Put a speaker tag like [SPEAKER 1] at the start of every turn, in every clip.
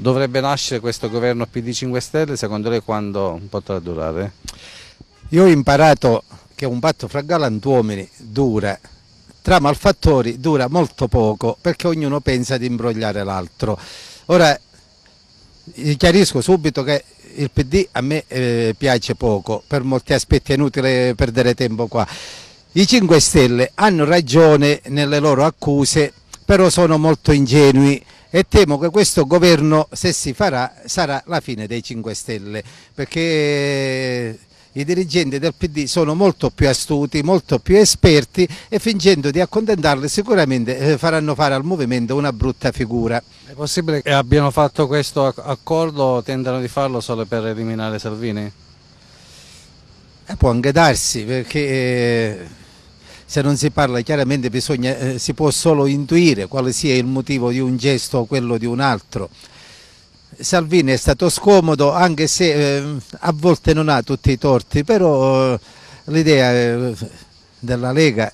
[SPEAKER 1] Dovrebbe nascere questo governo PD 5 Stelle, secondo lei quando potrà durare?
[SPEAKER 2] Io ho imparato che un patto fra galantuomini dura, tra malfattori dura molto poco perché ognuno pensa di imbrogliare l'altro. Ora chiarisco subito che il PD a me eh, piace poco, per molti aspetti è inutile perdere tempo qua. I 5 Stelle hanno ragione nelle loro accuse però sono molto ingenui e temo che questo governo, se si farà, sarà la fine dei 5 Stelle, perché eh, i dirigenti del PD sono molto più astuti, molto più esperti e fingendo di accontentarli sicuramente eh, faranno fare al movimento una brutta figura.
[SPEAKER 1] È possibile che abbiano fatto questo accordo o tentano di farlo solo per eliminare Salvini?
[SPEAKER 2] Eh, può anche darsi perché eh, se non si parla chiaramente bisogna, eh, si può solo intuire quale sia il motivo di un gesto o quello di un altro. Salvini è stato scomodo anche se eh, a volte non ha tutti i torti, però eh, l'idea eh, della Lega,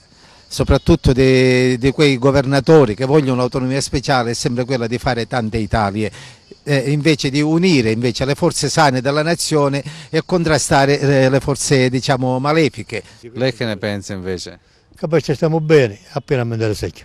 [SPEAKER 2] soprattutto di, quei governatori che vogliono l'autonomia speciale, è sempre quella di fare tante Italie. Eh, invece di unire invece, le forze sane della nazione e contrastare eh, le forze diciamo, malefiche.
[SPEAKER 1] Lei che ne pensa invece?
[SPEAKER 2] che ci stiamo bene, appena mandare secchio.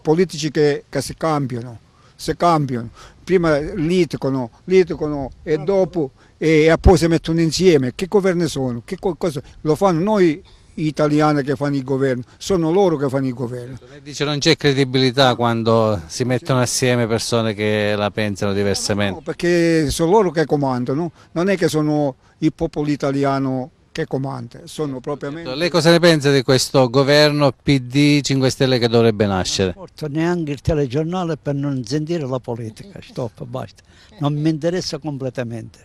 [SPEAKER 2] Politici che, che si cambiano, si cambiano, prima litigano, litigano e certo. dopo e, e poi si mettono insieme, che governi sono, che cosa, lo fanno noi italiani che fanno il governo, sono loro che fanno il governo.
[SPEAKER 1] Lei dice che non c'è credibilità quando si mettono assieme persone che la pensano diversamente? No, no,
[SPEAKER 2] perché sono loro che comandano, non è che sono il popolo italiano che comanda. Propriamente... Lei cosa ne
[SPEAKER 1] pensa di questo governo PD 5 Stelle che dovrebbe nascere? Non
[SPEAKER 2] porto neanche il telegiornale per non sentire la politica, stop,
[SPEAKER 1] basta. Non mi interessa completamente.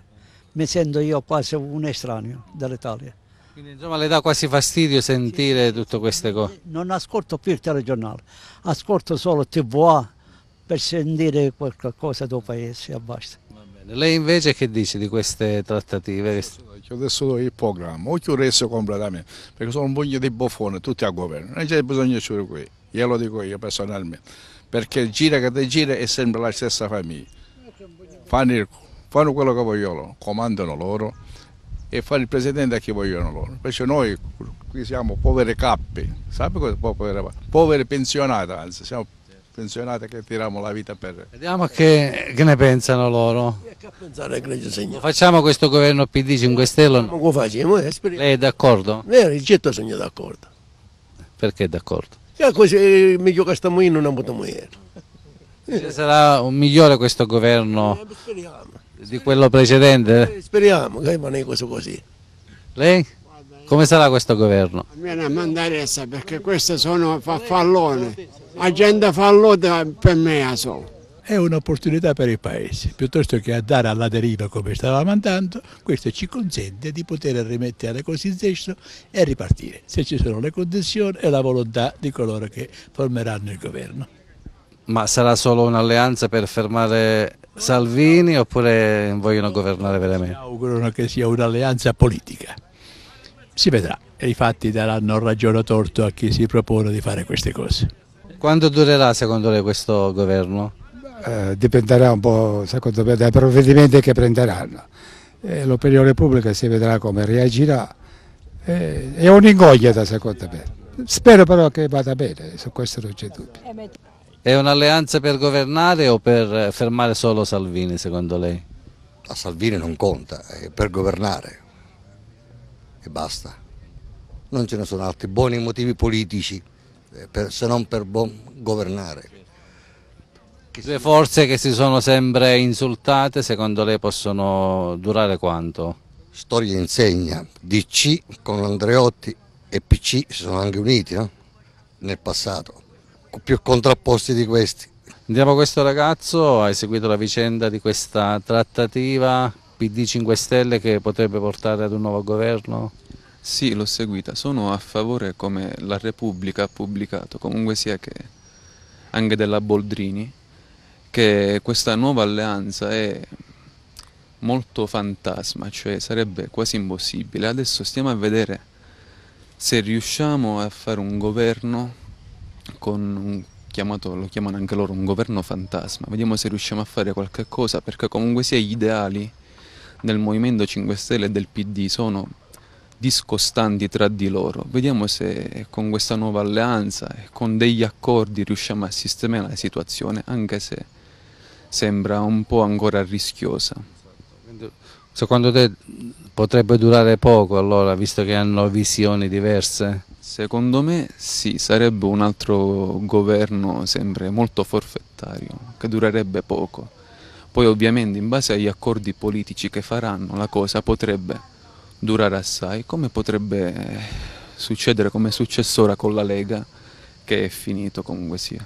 [SPEAKER 1] Mi sento io quasi un estraneo dall'Italia. Quindi insomma le dà quasi fastidio sentire sì, tutte queste cose? Non ascolto più il telegiornale, ascolto solo TVA per sentire qualcosa del paese e basta. Lei invece che dice di queste trattative? Io adesso do il programma, ho chiuso completamente, perché sono un pugno di buffone, tutti al governo, non c'è bisogno di chiudere qui, io lo dico io personalmente, perché gira che te gira è sempre la stessa famiglia, fanno, il, fanno quello che vogliono, comandano loro e fanno il presidente a chi vogliono loro, invece noi qui siamo povere cappi, sapete cosa povere? Povere pensionate, anzi, siamo pensionati che tiriamo la vita per... Vediamo che, che ne pensano loro. Facciamo questo governo PD 5 Stelle? Non lo facciamo, Lei è d'accordo?
[SPEAKER 2] Lei getto sono d'accordo.
[SPEAKER 1] Perché d'accordo?
[SPEAKER 2] Così, eh, meglio che stiamo in una buona maniera.
[SPEAKER 1] Sarà un migliore questo governo eh, speriamo, speriamo. di quello precedente? Eh,
[SPEAKER 2] speriamo che rimane così.
[SPEAKER 1] Lei? Come sarà questo governo?
[SPEAKER 2] Almeno a me non interessa perché queste sono fa fallone, agenda fallone per me solo.
[SPEAKER 1] È un'opportunità per il Paese, piuttosto che andare alla deriva come stavamo andando, questo ci consente di poter rimettere cose in sesto e ripartire, se ci sono le condizioni e la volontà di coloro che formeranno il governo. Ma sarà solo un'alleanza per fermare Salvini oppure vogliono governare veramente? Mi augurano che sia un'alleanza politica
[SPEAKER 2] si vedrà e i fatti daranno ragione o torto a chi si propone di
[SPEAKER 1] fare queste cose. Quanto durerà secondo lei questo governo?
[SPEAKER 2] Eh, dipenderà un po' secondo me dai provvedimenti che prenderanno. Eh, l'opinione pubblica si vedrà come reagirà. Eh, è un'ingognita secondo me. Spero però che vada bene, su questo non c'è dubbio.
[SPEAKER 1] È un'alleanza per governare o per fermare solo Salvini secondo lei? A Salvini non conta, è per governare e basta. Non ce ne sono altri buoni motivi politici eh, per, se non per buon governare. Le forze che si sono sempre insultate secondo lei possono durare quanto? Storia insegna, DC con Andreotti e PC si sono anche uniti no? nel passato, più contrapposti di questi. Andiamo a questo ragazzo, ha eseguito la vicenda di questa trattativa, PD 5 Stelle che potrebbe portare ad un nuovo governo?
[SPEAKER 3] Sì, l'ho seguita. Sono a favore, come la Repubblica ha pubblicato, comunque sia che anche della Boldrini, che questa nuova alleanza è molto fantasma, cioè sarebbe quasi impossibile. Adesso stiamo a vedere se riusciamo a fare un governo con un chiamato, lo chiamano anche loro un governo fantasma, vediamo se riusciamo a fare qualche cosa perché comunque sia gli ideali del Movimento 5 Stelle e del PD sono discostanti tra di loro. Vediamo se con questa nuova alleanza e con degli accordi riusciamo a sistemare la situazione, anche se sembra un po' ancora
[SPEAKER 1] rischiosa. Secondo te potrebbe durare poco allora, visto che hanno visioni diverse? Secondo me sì, sarebbe un altro
[SPEAKER 3] governo sempre molto forfettario, che durerebbe poco poi ovviamente in base agli accordi politici che faranno la cosa potrebbe durare assai, come potrebbe succedere come è successo ora con la Lega che è finito comunque sia.